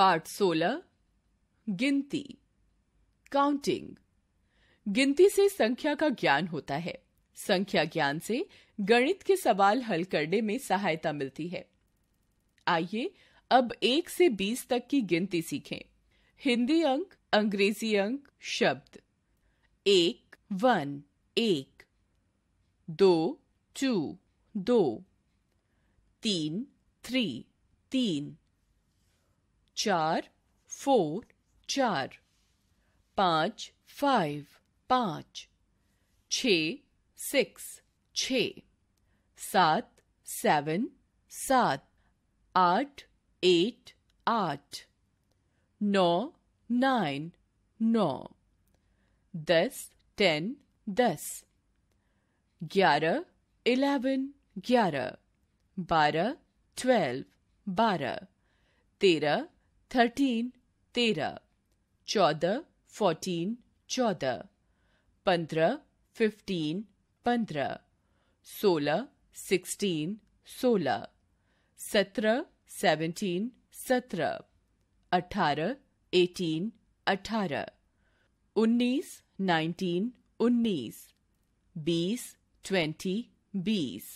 part सोलह गिनती counting गिनती से संख्या का ज्ञान होता है संख्या ज्ञान से गणित के सवाल हल करने में सहायता मिलती है आइए अब एक से बीस तक की गिनती सीखें हिंदी अंक अंग्रेजी अंक शब्द एक वन एक दो टू दो तीन थ्री तीन चार फोर चार पाँच फाइव पाँच छ सिक्स छ सात सेवन सात आठ एट आठ नौ नाइन नौ दस टेन दस ग्यारह इलेवन ग्यारह बारह ट्वेल्व बारह तेरह थर्टीन तेरह चौदह फोर्टीन चौदह पंद्रह फिफ्टीन पंद्रह सोलह सिक्सटीन सोलह सत्रह सेवेंटीन सत्रह अठारह एटीन अठारह उन्नीस नाइनटीन उन्नीस बीस ट्वेंटी बीस